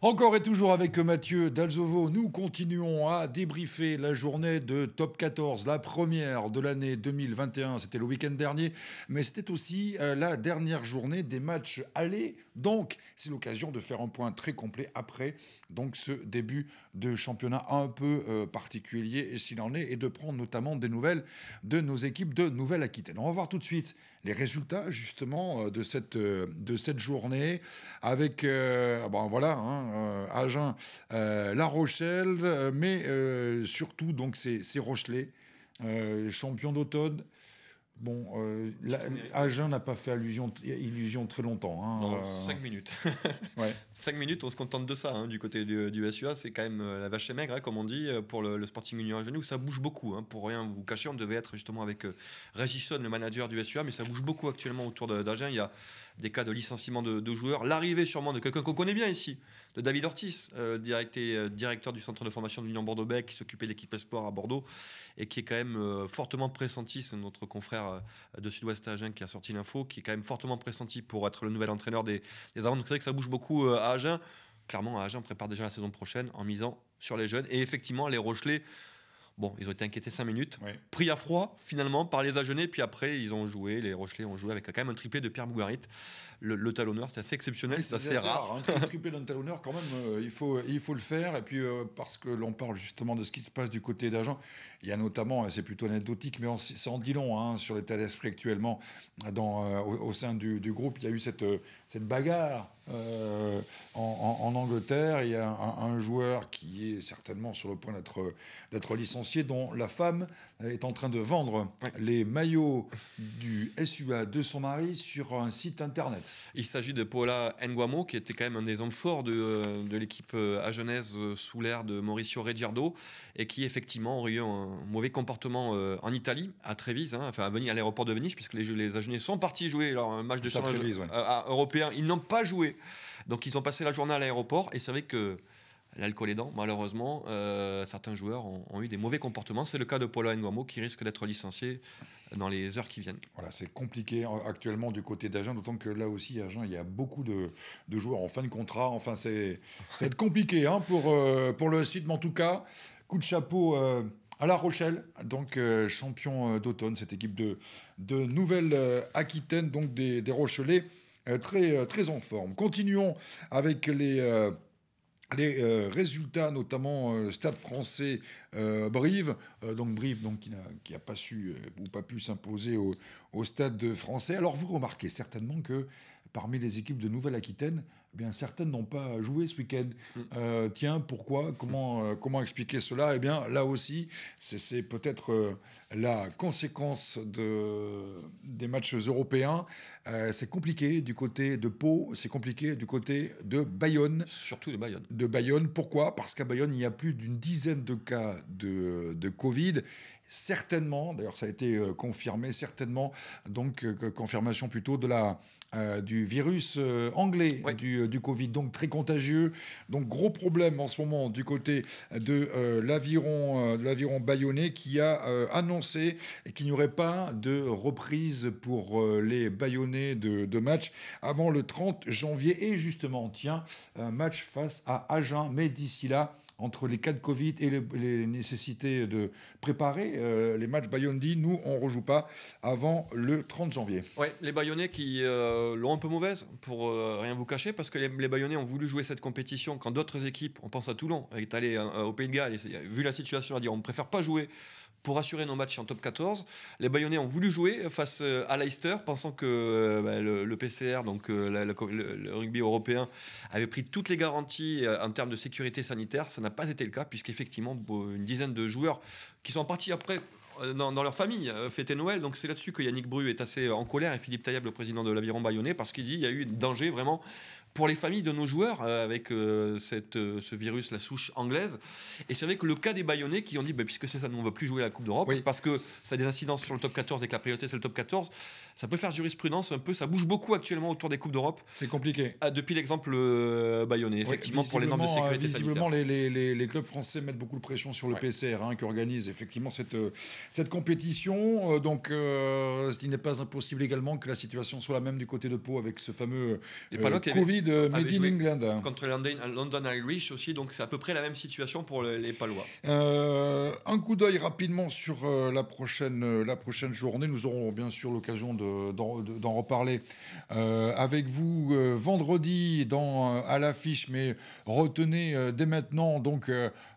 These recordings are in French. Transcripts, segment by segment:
Encore et toujours avec Mathieu Dalzovo, nous continuons à débriefer la journée de Top 14, la première de l'année 2021. C'était le week-end dernier, mais c'était aussi euh, la dernière journée des matchs allés. Donc, c'est l'occasion de faire un point très complet après donc ce début de championnat un peu euh, particulier, et s'il en est, et de prendre notamment des nouvelles de nos équipes de Nouvelle-Aquitaine. On va voir tout de suite les résultats justement euh, de cette, de cette journée avec, ah ben, voilà, hein, Agen, euh, euh, La Rochelle, euh, mais surtout donc c'est Rochelais, champion d'automne. Bon, Agen n'a pas fait allusion, illusion très longtemps. Hein, 5 minutes. Cinq 5 minutes, on se contente de ça hein, du côté du, SUA. C'est quand même la vache est maigre, hein, comme on dit, pour le, Sporting Union Agen, où ça bouge beaucoup. Hein, pour rien vous cacher, on devait être justement avec euh, Régisson, le manager du SUA, mais ça bouge beaucoup actuellement autour d'Agen. Il y a des cas de licenciement de, joueurs, l'arrivée sûrement de quelqu'un qu'on connaît bien ici, de David Ortiz, euh, euh, directeur du centre de formation de l'Union Bordeaux-Bègles, qui s'occupait de l'équipe Espoir à Bordeaux, et qui est quand même euh, fortement pressenti, c'est notre confrère de Sud-Ouest Agen qui a sorti l'info, qui est quand même fortement pressenti pour être le nouvel entraîneur des, des Donc c'est vrai que ça bouge beaucoup à Agen. Clairement, à Agen, prépare déjà la saison prochaine en misant sur les jeunes. Et effectivement, les Rochelais Bon, ils ont été inquiétés cinq minutes, pris à froid finalement par les Agenais, puis après ils ont joué, les Rochelais ont joué avec quand même un triplé de Pierre Bougarit, le, talonneur, c'est assez exceptionnel, c'est assez, rare. un triplé d'un talonneur quand même, euh, il, faut, il faut le faire, et puis euh, parce que l'on parle justement de ce qui se passe du côté d'Agen, il y a notamment, c'est plutôt anecdotique, mais on, en dit long hein, sur l'état d'esprit actuellement euh, au, sein du, groupe, il y a eu cette, cette bagarre euh, en, Angleterre, il y a un, joueur qui est certainement sur le point d'être licencié, dont la femme est en train de vendre les maillots du SUA de son mari sur un site internet. Il s'agit de Paula Nguamo, qui était quand même un des hommes forts de, de l'équipe euh, à euh, sous l'ère de Mauricio Reggiardo, et qui effectivement aurait eu un mauvais comportement en Italie, à Trévise, hein, enfin à venir à l'aéroport de Venise, puisque les, les Agenais sont partis jouer leur match de championnat européen. Ils n'ont pas joué. Donc ils ont passé la journée à l'aéroport et c'est vrai que l'alcool aidant, malheureusement, euh, certains joueurs ont, eu des mauvais comportements. C'est le cas de Paula Nguamo qui risque d'être licencié dans les heures qui viennent. Voilà, c'est compliqué euh, actuellement du côté d'Agen, d'autant que là aussi, Agen, il y a beaucoup de, joueurs en fin de contrat. Enfin, c'est être compliqué hein, euh, pour, le site, mais en tout cas, coup de chapeau. à La Rochelle, donc champion d'automne, cette équipe de, de Nouvelle-Aquitaine, donc des, des Rochelais. Euh, euh, très, en forme. Continuons avec les euh, résultats, notamment Stade français Brive, donc Brive donc, qui n'a pas su ou pas pu s'imposer au, au, Stade français. Alors vous remarquez certainement que parmi les équipes de Nouvelle-Aquitaine, eh bien certaines n'ont pas joué ce week-end. Mm. Euh, tiens, pourquoi Comment euh, comment expliquer cela Eh bien, là aussi, c'est peut-être euh, la conséquence de des matchs européens. c'est compliqué du côté de Pau, c'est compliqué du côté de Bayonne. Surtout de Bayonne. De Bayonne. Pourquoi Parce qu'à Bayonne, il y a plus d'une dizaine de cas de, de Covid certainement, d'ailleurs ça a été euh, confirmé, certainement, donc euh, confirmation plutôt de la, euh, du virus anglais du, du, Covid, donc très contagieux. Donc gros problème en ce moment du côté de l'aviron, l'aviron qui a annoncé qu'il n'y aurait pas de reprise pour les bayonnais de, de, match avant le 30 janvier. Et justement, tiens, match face à Agen, mais d'ici là, entre les cas de Covid et les, nécessités de préparer euh, les matchs Bayonne dit nous on rejoue pas avant le 30 janvier. Oui, les Bayonnais qui euh, l'ont un peu mauvaise pour euh, rien vous cacher parce que les, Bayonnais ont voulu jouer cette compétition quand d'autres équipes, on pense à Toulon, est allé au Pays de Galles et vu la situation, a dit on ne préfère pas jouer pour assurer nos matchs en top 14. Les Bayonnais ont voulu jouer face euh, à Leicester, pensant que euh, bah, le, PCR, donc euh, le, le, rugby européen, avait pris toutes les garanties en termes de sécurité sanitaire. Ça n'a pas été le cas, puisqu'effectivement, une dizaine de joueurs qui sont partis après euh, dans, leur famille euh, fêter Noël. Donc c'est là-dessus que Yannick Bru est assez euh, en colère et Philippe Taillab, le président de l'Aviron Bayonnais, parce qu'il dit il y a eu un danger vraiment pour les familles de nos joueurs avec cette, ce virus, la souche anglaise. Et c'est vrai que le cas des Bayonnais qui ont dit ben, puisque c'est ça, nous on ne veut plus jouer la Coupe d'Europe parce que ça a des incidences sur le top 14 et que la priorité c'est le top 14. Ça peut faire jurisprudence un peu, ça bouge beaucoup actuellement autour des Coupes d'Europe. C'est compliqué. depuis l'exemple Bayonnais, effectivement, pour les normes de sécurité. Les, les, les, clubs français mettent beaucoup de pression sur le PCR hein, qui organise effectivement cette, cette compétition. Euh, donc, euh, il n'est pas impossible également que la situation soit la même du côté de Pau avec ce fameux euh, Covid Made in England. Contre London, Irish aussi, donc c'est à peu près la même situation pour les Palois. un coup d'œil rapidement sur la, prochaine, la prochaine journée. Nous aurons bien sûr l'occasion d'en reparler avec vous vendredi dans, à l'affiche, mais retenez dès maintenant donc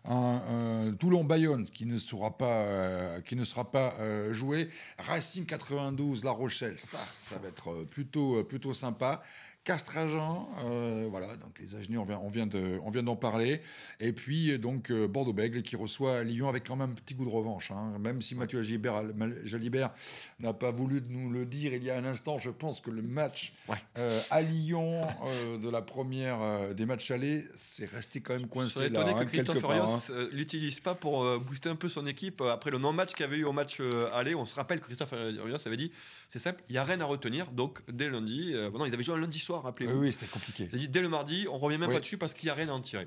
un, Toulon-Bayonne qui ne sera pas. qui ne ne sera pas euh, joué. Racing 92, La Rochelle, ça, ça va être euh, plutôt, euh, plutôt sympa. Castrajan, euh, voilà, donc les Agenais, on vient, on vient, de, on vient d'en parler. Et puis, euh, donc, euh, Bordeaux-Bègle qui reçoit Lyon avec quand même un petit goût de revanche. Hein. Même si Mathieu Jalibert n'a pas voulu nous le dire il y a un instant, je pense que le match à Lyon de la première des matchs allés, c'est resté quand même coincé. Je étonné hein, que Christophe Rios ne hein. l'utilise pas pour booster un peu son équipe après le non-match qu'il avait eu au match aller. On se rappelle que Christophe Rios avait dit c'est simple, il n'y a rien à retenir. Donc, dès lundi, bon, non, ils avaient joué un lundi soir oui, c'était compliqué. Dès le mardi, on revient même pas dessus parce qu'il n'y a rien à en tirer.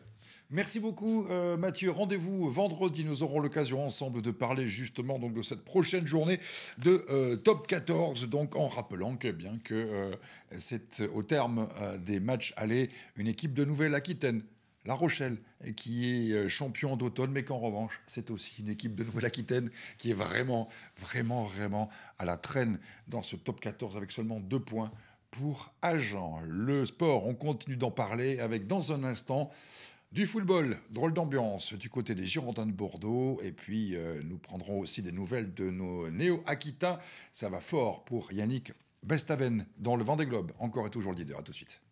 Merci beaucoup euh, Mathieu. Rendez-vous vendredi. Nous aurons l'occasion ensemble de parler justement donc de cette prochaine journée de euh, Top 14. Donc en rappelant que eh bien que euh, c'est au terme des matchs aller, une équipe de Nouvelle-Aquitaine. La Rochelle, qui est champion d'automne, mais qu'en revanche, c'est aussi une équipe de Nouvelle-Aquitaine qui est vraiment, vraiment, vraiment à la traîne dans ce top 14 avec seulement deux points pour agent Le sport, on continue d'en parler avec dans un instant du football, drôle d'ambiance du côté des Girondins de Bordeaux. Et puis, euh, nous prendrons aussi des nouvelles de nos néo-aquitains. Ça va fort pour Yannick Bestaven dans le Vendée Globe, encore et toujours le leader. À tout de suite.